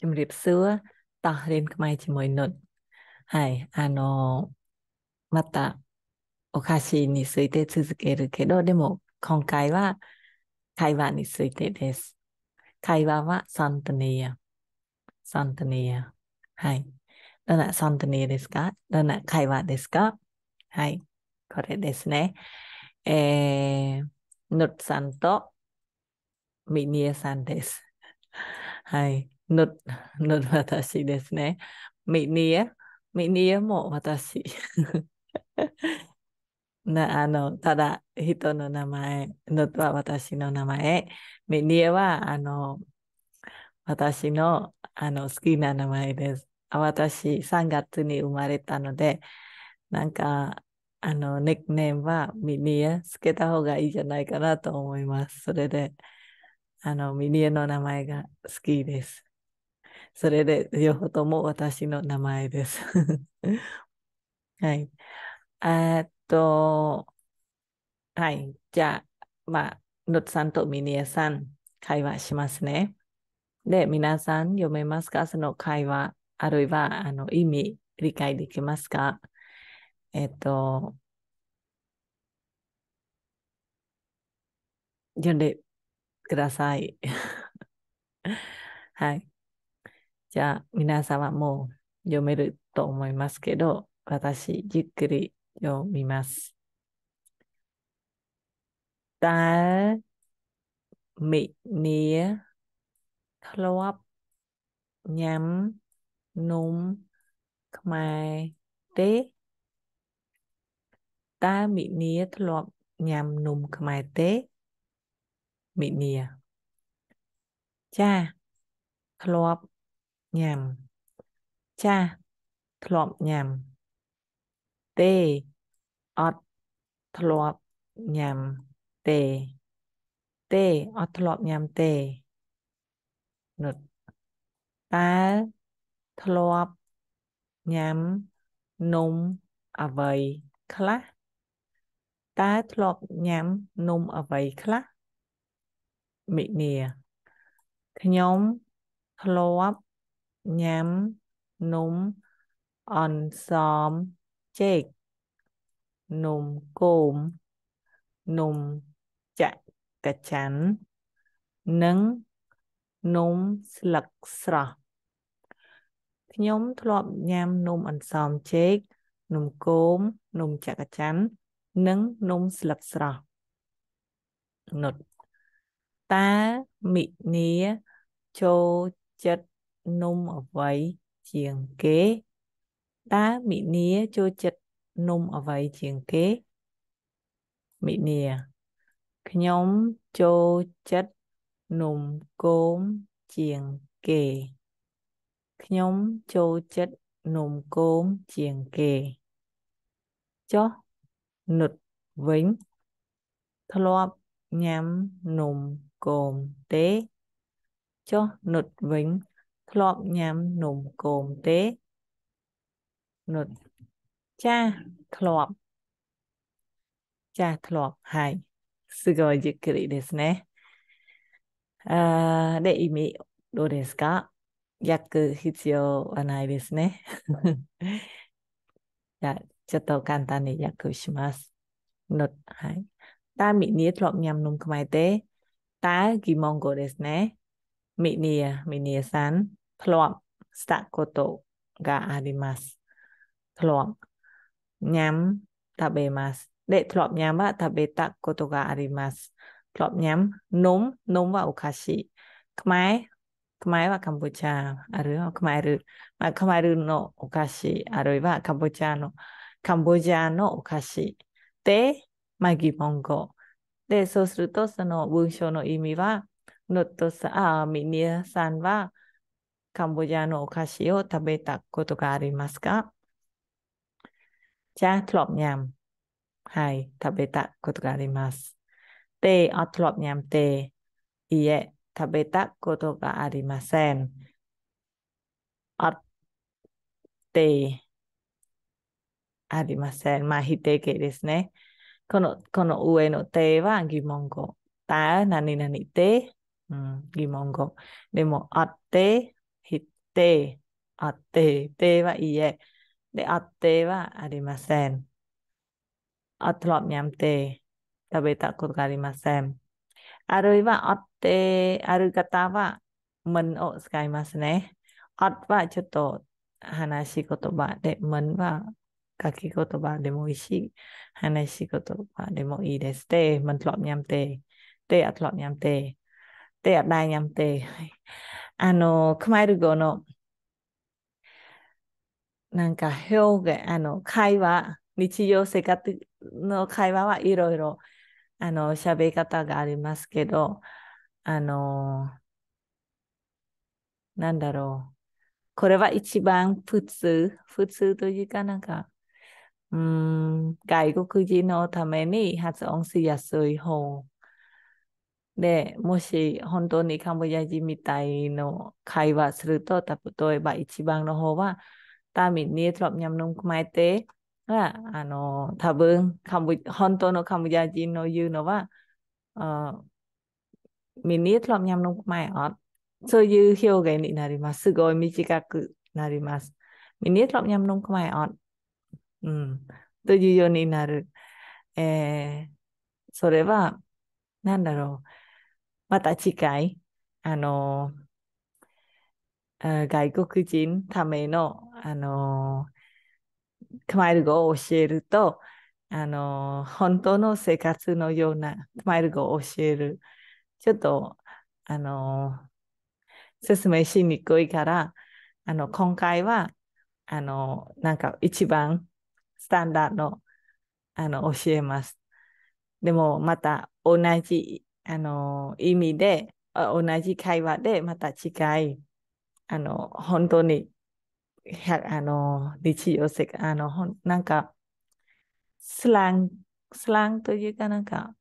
ជំរាបសួរតោះរៀនខ្មែរជាមួយនុតហើយあのまたおしいについて続けるけどでも今回は会話についてです会話はサントニアサントニアはいどんなサントニアですかどんな会話ですかはいこれですねえー、ぬっさんとミニアさんです。はい。の、の私ですね。みにえ、みにえも私。なあのただ人の名前ぬとは私の名前。ミにえはあの私のあの好きな名前です。私3月に生まれたので、なんかあのネックネームはミニエつけた方がいいじゃないかなと思います。それであのミニエの名前が好きです。それで、両方とも私の名前です。はい。えっと、はい。じゃあ、まあ、ノッツさんとミニエさん、会話しますね。で、皆さん読めますかその会話、あるいはあの意味、理解できますかえっと、読んでください。はい。じゃあ皆様もう読めると思いますけど、私ゆっくり読みます。តែមិនាធ្លាប់ញ៉ាំនំខ្មែរទេតើមិនាធ្លាប់ញ៉ាំនំខ្មែរទេមិនាចាធ្លាប់ញ៉ាំចាស់ធ្លាប់ញ៉ាំ ទេអត់ធ្លាប់ញ៉ាំទេ ទេអត់ធ្លាប់ញ៉ាំទេនោះតើធ្លាប់ញ៉ាំនំអ្វីខ្លះតើធ្លាប់ញ៉ាំនំអ្វីខ្លះមិនីខ្ញុំធ្លាប់ញ៉ាំនំអន្សមចេកនំគមនំចកច័ន្ទនិងនំស្លឹកស្រស់ខ្ញុំធ្លាប់ញ៉ាំនំអន្សមចេកនំគមនំចកច័ន្ទនិងនំស្លឹកស្រស់នុតតាមិនីចូលចិត្តនំអ្វីជាងគេតើមិនាចូលចិត្តនំអ្វីជាងគេមិនាខ្ញុំចូលចិត្តនំគមជាងគេខ្ញុំចូលចិត្តនំគមជាងគេចុះនុតវិញធ្លាប់ញ៉ាំនំគមទេចុះនុតវិញคลอบยำหนุ่มโกมเตหนุดจ้าคลอบจ้าคลอบหายสกอยกรีดสเนะได้อิมิดูเดสก็อยากคือฮิตโยอันไหนสเนะจะจะต้องการตานี้อยากคือชิมัสหนุดหายตามินียคลอบยำหนุ่มขมายเตตากิมองโกเดสเนะมินีอะมินีอะซันធロលាប់សことがあります。ធロលាប់ញ食べます。で、ធロលាប់ញは食べたことがあります。ធロលាប់ញ៉ាំนはお菓子。ខ្មែរខ្はカンボジアあるよ。くまមែる。まあ、くまមែるのお菓子あるいはカンボジアのカンボジアのお菓子。で、まあ、疑問語。で、そうすると、その文章の意味は、ノットさあ、ミニアさんは、カンボジアのお菓子を食べたことがありますかじゃあ、トロッニャン。はい、食べたことがあります。で、アトロッニャムで、いえ、食べたことがありません。あで、ありません。まあ、否定形ですね。この、この上の手は疑問語。た、何々て、うん、疑問語。でも、あって、て、あって、てはいえ。で、あってはありません。あとはみゃんて、食べたことがありません。あるいは、あって、ある方は、mình を使いますね。あはちょっと話し言葉で、mình は書き言葉でもいいし、話し言葉でもいいです。で、mình とはみゃんて、て、あとはみゃんて、て、あだいにゃんて。あの、クマイル語の、なんか表現、あの、会話、日常生活の会話はいろいろ、あの、喋り方がありますけど、あの、なんだろう。これは一番普通、普通というかなんか、うん、外国人のために発音しやすい方で、もし本当にカンボジア人みたいの会話すると、例えば一番の方は、タミニトロニャムノンクマイテが、あの、多分カンボ、本当のカンボジア人の言うのは、ミニトロニャムノンクマイオそういう表現になります。すごい短くなります。ミニトロニャムノンクマイオうん。というようになる。えー、それは、なんだろう。また次回、あの、外国人ための、あの、クマイル語を教えると、あの、本当の生活のようなクマイル語を教える。ちょっと、あの、説明しにくいから、あの、今回は、あの、なんか一番スタンダードの、あの、教えます。でも、また同じあの意味で同じ会話でまた違いあの本当にあの日常世界あのなんかスランスランというかなんか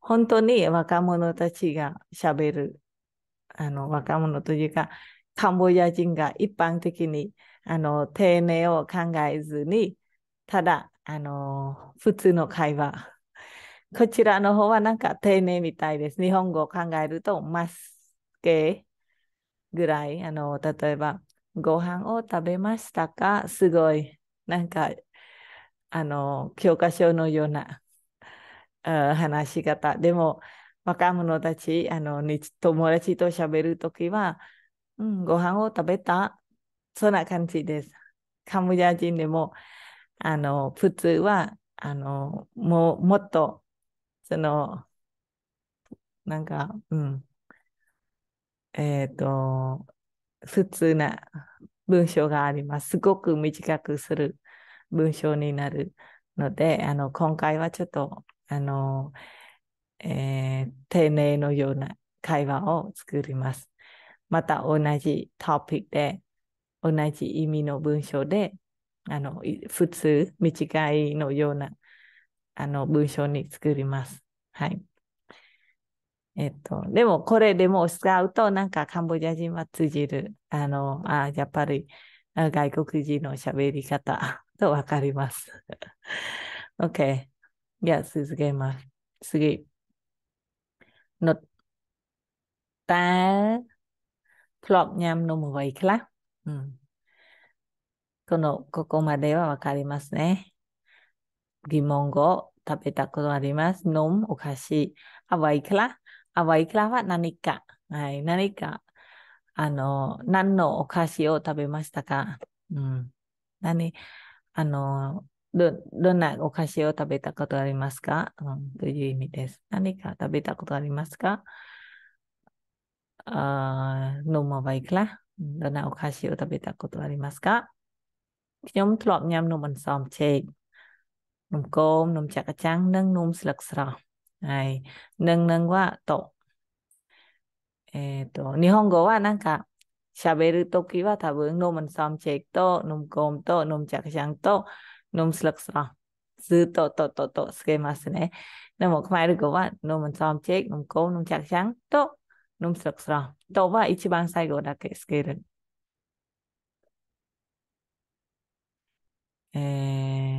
本当に若者たちがしゃべるあの若者というかカンボジア人が一般的にあの丁寧を考えずにただあの普通の会話こちらの方はなんか丁寧みたいです。日本語を考えると、マスケぐらい、あの、例えば、ご飯を食べましたかすごい、なんか、あの、教科書のような話し方。でも、若者たち、あの、友達と喋るときは、うん、ご飯を食べた。そんな感じです。カムジャ人でも、あの、普通は、あの、ももっとその、なんか、うん。えっ、ー、と、普通な文章があります。すごく短くする文章になるので、あの、今回はちょっと、あの、えー、丁寧のような会話を作ります。また同じトピックで、同じ意味の文章で、あの、普通、短いのようなあの文章に作ります。はい。えっと、でもこれでも使うとなんかカンボジア人は通じる。あの、あやっぱり外国人の喋り方 とわかります。OK。じゃあ続けます。次。のたプロ្លាប់飲むាいនំこのここまではわかりますね。疑問語食べたことあります。飲むお菓子。あわいくらあわいくらは何か。はい、何か。あの、何のお菓子を食べましたかうん。何、あの、ど、どんなお菓子を食べたことありますか、うん、という意味です。何か食べたことありますかあ飲むばいくらどんなお菓子を食べたことありますかខ្ញុំធ្លាប់ញ៉ាំនំអន្សមចេកនំគមនំចាក់កចាំងនិងនំស្លឹកស្រស់ហើយនឹងនឹងはとえっと日本語はなんか喋るときは多分飲むサムチェイクと飲むコーンと飲むチャクシャンと飲むスラクスラずっととととつけますね。でも、カマイル語は飲むサムチェイク、飲むコーン、飲むチャクシャンと飲むスラクスラとは一番最後だけつける。えー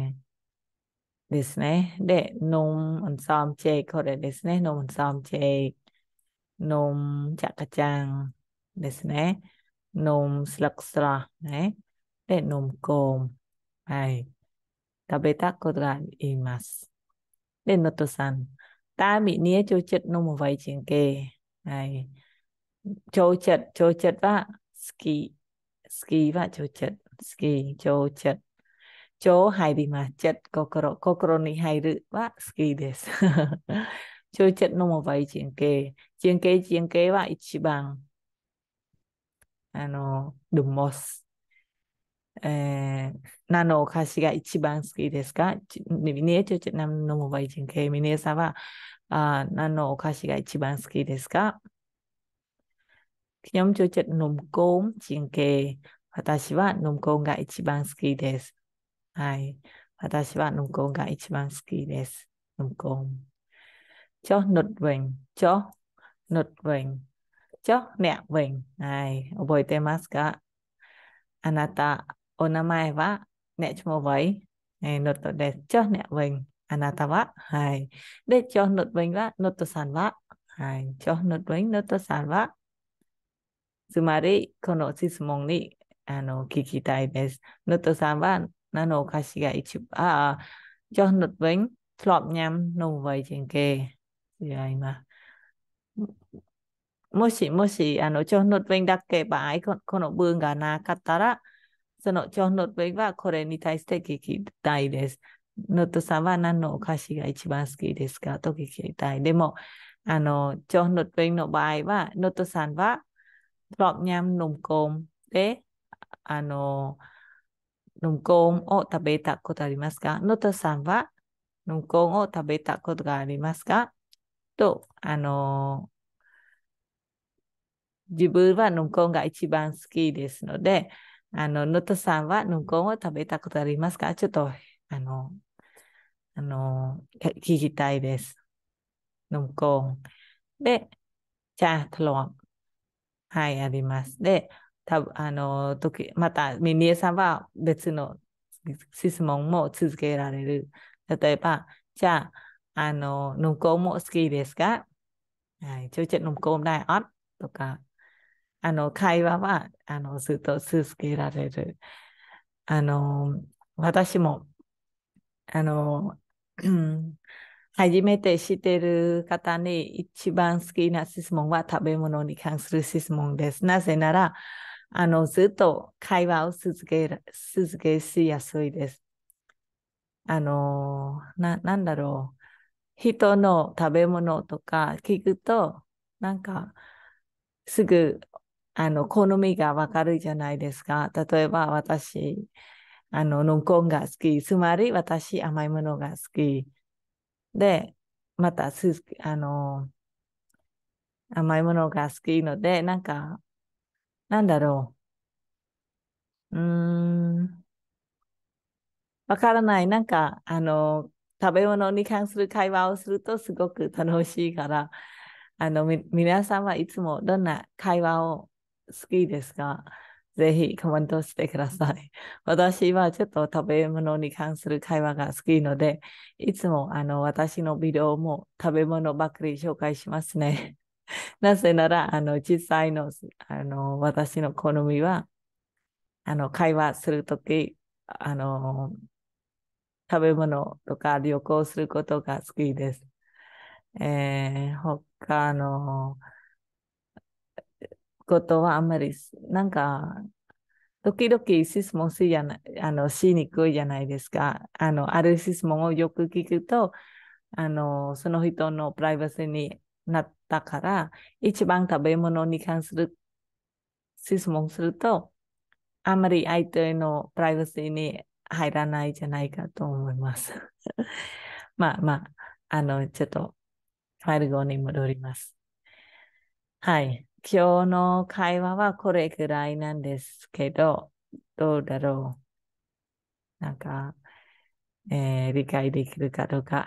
ですね。で、飲むんさんチェイこれですね。飲むんさんチェイ。飲むじゃかちゃんですね。飲むすらくすら。ね。で、飲むこん。はい。食べたことが言います。で、のとさん。たみにちょちょ飲むわいちんけ。はい。ちょちょ、ちょちょは好き。好きはちょちょ。好き、ちょちょ。ちょうはいりまちゃっ、心、心に入るは好きです。ちょうちゃっのもばいじんけ。じんけ、じんけは一番、あの、the most。えー、何のお菓子が一番好きですかみねえ、ちょちょ、何のもばいじんけ。みねえさんはあ、何のお菓子が一番好きですかきょんちょちょ、飲むこん、じんけ。私は飲むこんが一番好きです。はい。私は農耕が一番好きです。農耕。cho nụt vịnh, cho nụt vịnh, cho mẹ vịnh. Này, 覚えてますかあなた、お名前はねちもばい。えー、のとです。cho mẹ vịnh. あなたは、はい。で、cho nụt vịnh は、のとさんは、はい。cho nụt vịnh, のとさんは、つまり、この質問に、あの、聞きたいです。のとさんは、ណាណូខាស៊ីកាអ៊ីឈីអាចុះនុតវិញធ្លាប់ញ៉ាំនជាងគេយាយមកもしもし、あの、チョンノットウェンだけ場合、この文がなかったら、そのジョンノットウェンはこれに対して聞きたいです。ノットさんは何のお菓子が一番好きですかと聞きたい。でも、あの、ジョンノットウの場合は、ノットさんは、プロニャムノムコムで、あの、のんこんを食べたことありますかのとさんはのんこんを食べたことがありますかと、あのー、自分はのんこんが一番好きですので、あの、のとさんはのんこんを食べたことありますかちょっと、あの、あの、聞きたいです。のんこん。で、チャートロン。はい、あります。で、たあの時またミミエさんは別の質問も続けられる。例えば、じゃあ、あの、ノンコも好きですかはい、ちょいちょいノンコないあとか、あの、会話は、あの、ずっと続けられる。あの、私も、あの、初めて知っている方に一番好きな質問は食べ物に関する質問です。なぜなら、あの、ずっと会話を続け、続けしやすいです。あの、な、なんだろう。人の食べ物とか聞くと、なんか、すぐ、あの、好みがわかるじゃないですか。例えば、私、あの、ノンコンが好き。つまり、私、甘いものが好き。で、また、す、あの、甘いものが好きので、なんか、なんだろう。うーん。わからない。なんか、あの、食べ物に関する会話をするとすごく楽しいから、あの、み、皆さんはいつもどんな会話を好きですかぜひコメントしてください。私はちょっと食べ物に関する会話が好きので、いつもあの私のビデオも食べ物ばっかり紹介しますね。なぜなら、あの、実際の、あの、私の好みは、あの、会話するとき、あの、食べ物とか旅行することが好きです。えー、他のことはあんまり、なんか、時々質問しじゃなあのしにくいじゃないですか。あの、ある質問をよく聞くと、あの、その人のプライバシーになったから、一番食べ物に関する質問すると、あまり相手のプライバシーに入らないじゃないかと思います。まあまあ、あの、ちょっと、ファイル語に戻ります。はい。今日の会話はこれくらいなんですけど、どうだろう。なんか、えー、理解できるかどうか。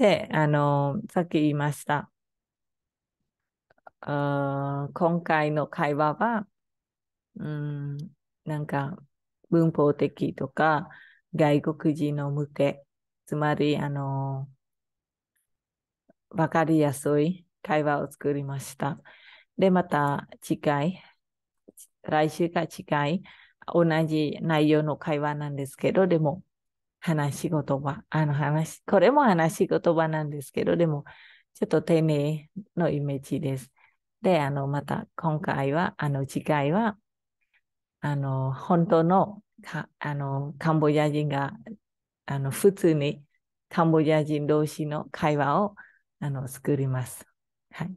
で、あの、さっき言いました。あ今回の会話は、うん、なんか文法的とか外国人の向け、つまり、あの、わかりやすい会話を作りました。で、また次回、来週か次回、同じ内容の会話なんですけど、でも話し言葉、あの話、これも話し言葉なんですけど、でも、ちょっと丁寧のイメージです。で、あの、また今回は、あの、次回は、あの、本当の、かあの、カンボジア人が、あの、普通にカンボジア人同士の会話を、あの、作ります。はい。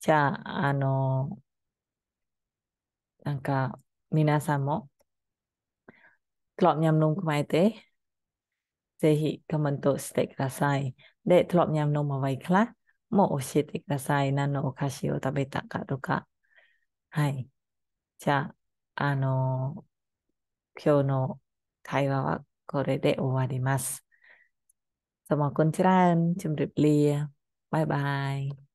じゃあ、あの、なんか、皆さんも、ធ្លាប់ញ៉ាំនំខ្មែរទេぜひコメントしてくださいでធ្លាប់ញ៉ាំនំអ្វីខ្លះមក教えてください何のお菓子を食べたかとかはいじゃああの今日の会話はこれで終わります。សូមអរគុណច្រើនជម្រាបលាបាយបាយ